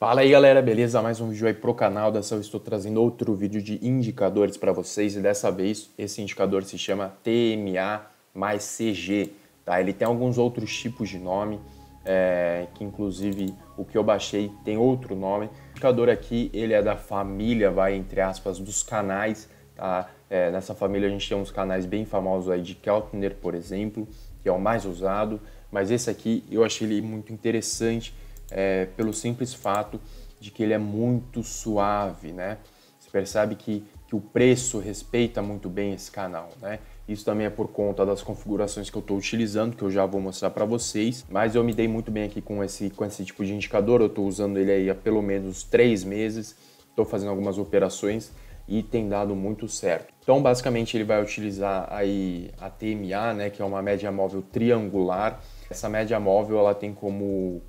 Fala aí galera, beleza? Mais um vídeo aí pro canal, dessa vez estou trazendo outro vídeo de indicadores para vocês e dessa vez esse indicador se chama TMA mais CG, tá? Ele tem alguns outros tipos de nome, é, que inclusive o que eu baixei tem outro nome. O indicador aqui, ele é da família, vai entre aspas, dos canais, tá? É, nessa família a gente tem uns canais bem famosos aí de Keltner, por exemplo, que é o mais usado, mas esse aqui eu achei ele muito interessante, é, pelo simples fato de que ele é muito suave, né? Você percebe que, que o preço respeita muito bem esse canal, né? Isso também é por conta das configurações que eu estou utilizando, que eu já vou mostrar para vocês. Mas eu me dei muito bem aqui com esse, com esse tipo de indicador, eu estou usando ele aí há pelo menos três meses, estou fazendo algumas operações e tem dado muito certo. Então, basicamente, ele vai utilizar aí a TMA, né, que é uma média móvel triangular. Essa média móvel ela tem como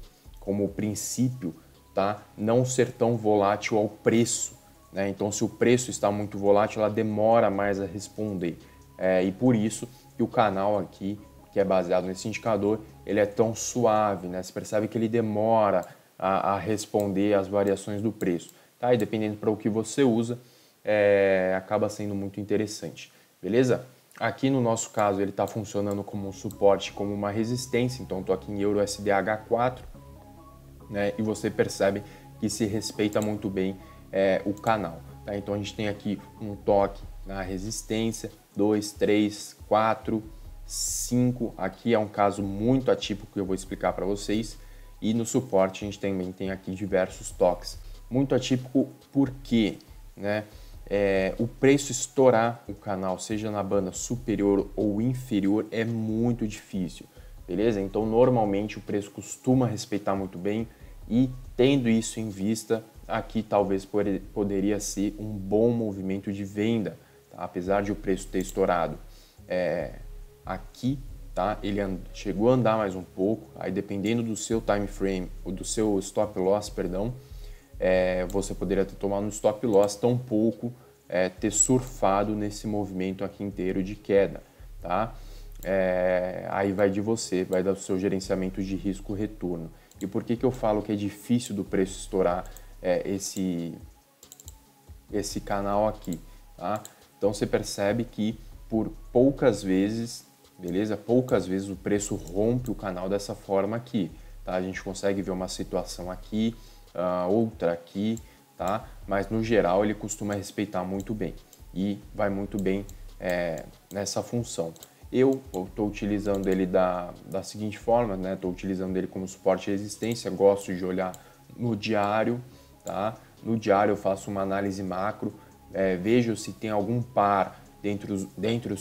como princípio, tá? Não ser tão volátil ao preço. Né? Então, se o preço está muito volátil, ela demora mais a responder. É, e por isso que o canal aqui, que é baseado nesse indicador, ele é tão suave, né? Você percebe que ele demora a, a responder às variações do preço, tá? E dependendo para o que você usa, é, acaba sendo muito interessante, beleza? Aqui no nosso caso ele está funcionando como um suporte, como uma resistência, então estou aqui em Euro SDH4, né? E você percebe que se respeita muito bem é, o canal. Tá? Então a gente tem aqui um toque na resistência, 2, 3, 4, 5. Aqui é um caso muito atípico que eu vou explicar para vocês. E no suporte a gente também tem aqui diversos toques. Muito atípico porque né, é, o preço estourar o canal, seja na banda superior ou inferior, é muito difícil. Beleza? Então normalmente o preço costuma respeitar muito bem e tendo isso em vista, aqui talvez poderia ser um bom movimento de venda, tá? apesar de o preço ter estourado. É, aqui tá? ele chegou a andar mais um pouco, aí dependendo do seu time frame, ou do seu stop loss, perdão, é, você poderia ter tomado um stop loss tão pouco, é, ter surfado nesse movimento aqui inteiro de queda. Tá? É, aí vai de você, vai do seu gerenciamento de risco-retorno. E por que, que eu falo que é difícil do preço estourar é, esse, esse canal aqui? Tá? Então você percebe que por poucas vezes, beleza? Poucas vezes o preço rompe o canal dessa forma aqui. Tá? A gente consegue ver uma situação aqui, uh, outra aqui, tá? mas no geral ele costuma respeitar muito bem e vai muito bem é, nessa função. Eu estou utilizando ele da, da seguinte forma, né? Estou utilizando ele como suporte e resistência, gosto de olhar no diário, tá? No diário eu faço uma análise macro, é, vejo se tem algum par dentro dos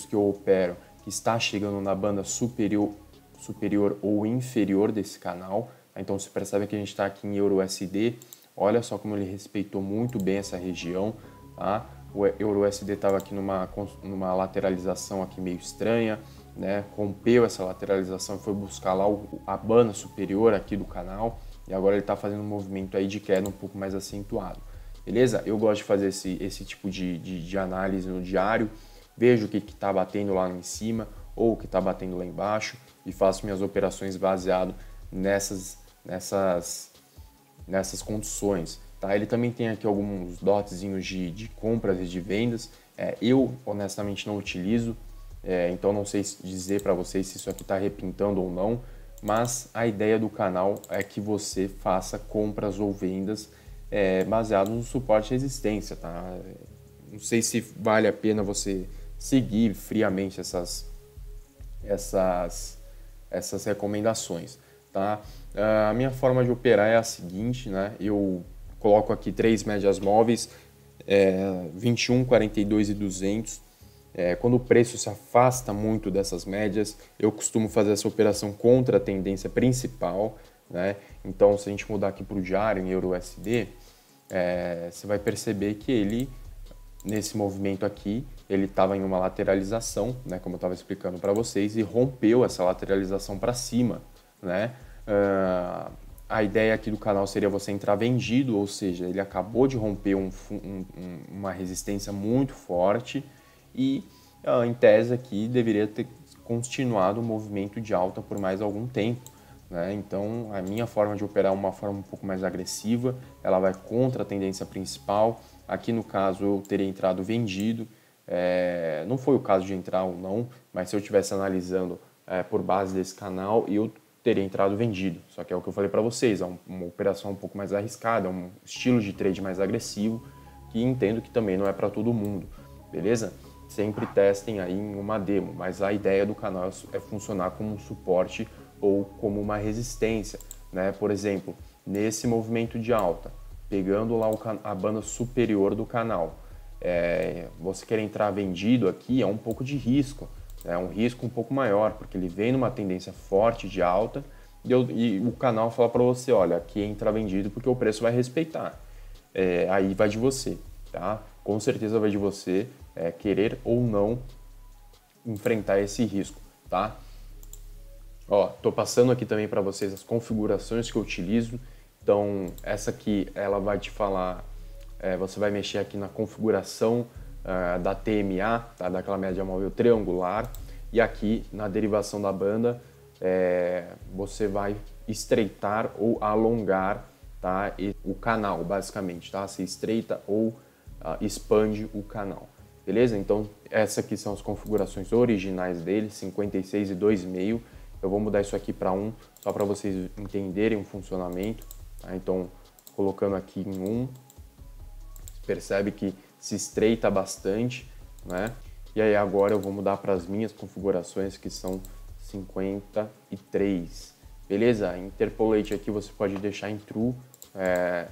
os que eu opero que está chegando na banda superior, superior ou inferior desse canal. Tá? Então você percebe que a gente está aqui em EURUSD. Olha só como ele respeitou muito bem essa região, tá? o euro USD estava aqui numa, numa lateralização aqui meio estranha, né? rompeu essa lateralização, foi buscar lá o, a banda superior aqui do canal e agora ele está fazendo um movimento aí de queda é um pouco mais acentuado. Beleza? Eu gosto de fazer esse, esse tipo de, de, de análise no diário, vejo o que está batendo lá em cima ou o que está batendo lá embaixo e faço minhas operações baseado nessas, nessas, nessas condições. Tá? Ele também tem aqui alguns dotzinhos de, de compras e de vendas. É, eu, honestamente, não utilizo, é, então não sei dizer para vocês se isso aqui está repintando ou não, mas a ideia do canal é que você faça compras ou vendas é, baseado no suporte e resistência. Tá? Não sei se vale a pena você seguir friamente essas, essas, essas recomendações. Tá? Ah, a minha forma de operar é a seguinte, né? Eu coloco aqui três médias móveis, é, 21, 42 e 200. É, quando o preço se afasta muito dessas médias, eu costumo fazer essa operação contra a tendência principal. Né? Então, se a gente mudar aqui para o diário em euro USD, é, você vai perceber que ele, nesse movimento aqui, ele estava em uma lateralização, né? como eu estava explicando para vocês, e rompeu essa lateralização para cima. Né? Uh, a ideia aqui do canal seria você entrar vendido, ou seja, ele acabou de romper um, um, uma resistência muito forte e, uh, em tese, aqui deveria ter continuado o movimento de alta por mais algum tempo. Né? Então, a minha forma de operar é uma forma um pouco mais agressiva, ela vai contra a tendência principal. Aqui, no caso, eu teria entrado vendido. É, não foi o caso de entrar ou não, mas se eu estivesse analisando é, por base desse canal, eu teria entrado vendido. Só que é o que eu falei para vocês, é uma operação um pouco mais arriscada, é um estilo de trade mais agressivo, que entendo que também não é para todo mundo, beleza? Sempre testem aí em uma demo, mas a ideia do canal é, é funcionar como um suporte ou como uma resistência, né? Por exemplo, nesse movimento de alta, pegando lá a banda superior do canal, é, você quer entrar vendido aqui é um pouco de risco, é um risco um pouco maior, porque ele vem numa tendência forte de alta e, eu, e o canal fala para você, olha, aqui entra vendido porque o preço vai respeitar. É, aí vai de você, tá? Com certeza vai de você é, querer ou não enfrentar esse risco, tá? Ó, tô passando aqui também para vocês as configurações que eu utilizo. Então, essa aqui, ela vai te falar, é, você vai mexer aqui na configuração ah, da TMA, tá? daquela média móvel triangular, e aqui na derivação da banda é, você vai estreitar ou alongar tá? E o canal, basicamente, tá? se estreita ou uh, expande o canal. Beleza? Então, essas aqui são as configurações originais dele, 56 e 2,5. Eu vou mudar isso aqui para 1, só para vocês entenderem o funcionamento. Tá? Então, colocando aqui em 1, percebe que se estreita bastante, né? E aí agora eu vou mudar para as minhas configurações que são 53, beleza? Interpolate aqui você pode deixar em true, é,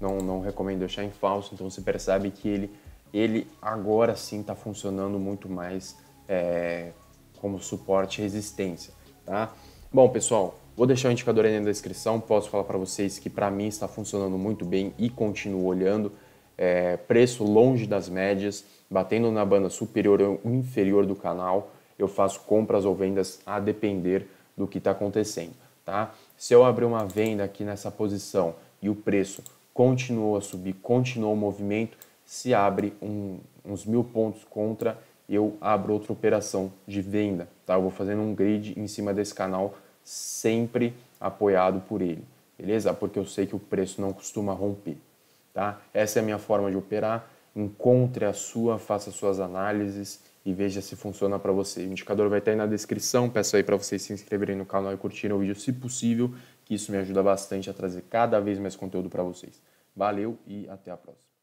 não, não recomendo deixar em falso, então você percebe que ele, ele agora sim está funcionando muito mais é, como suporte e resistência, tá? Bom, pessoal, vou deixar o indicador aí na descrição, posso falar para vocês que para mim está funcionando muito bem e continuo olhando, é, preço longe das médias, batendo na banda superior ou inferior do canal, eu faço compras ou vendas a depender do que está acontecendo, tá? Se eu abrir uma venda aqui nessa posição e o preço continuou a subir, continuou o movimento, se abre um, uns mil pontos contra, eu abro outra operação de venda, tá? Eu vou fazendo um grid em cima desse canal, sempre apoiado por ele, beleza? Porque eu sei que o preço não costuma romper. Tá? Essa é a minha forma de operar. Encontre a sua, faça suas análises e veja se funciona para você. O indicador vai estar aí na descrição. Peço aí para vocês se inscreverem no canal e curtirem o vídeo se possível, que isso me ajuda bastante a trazer cada vez mais conteúdo para vocês. Valeu e até a próxima.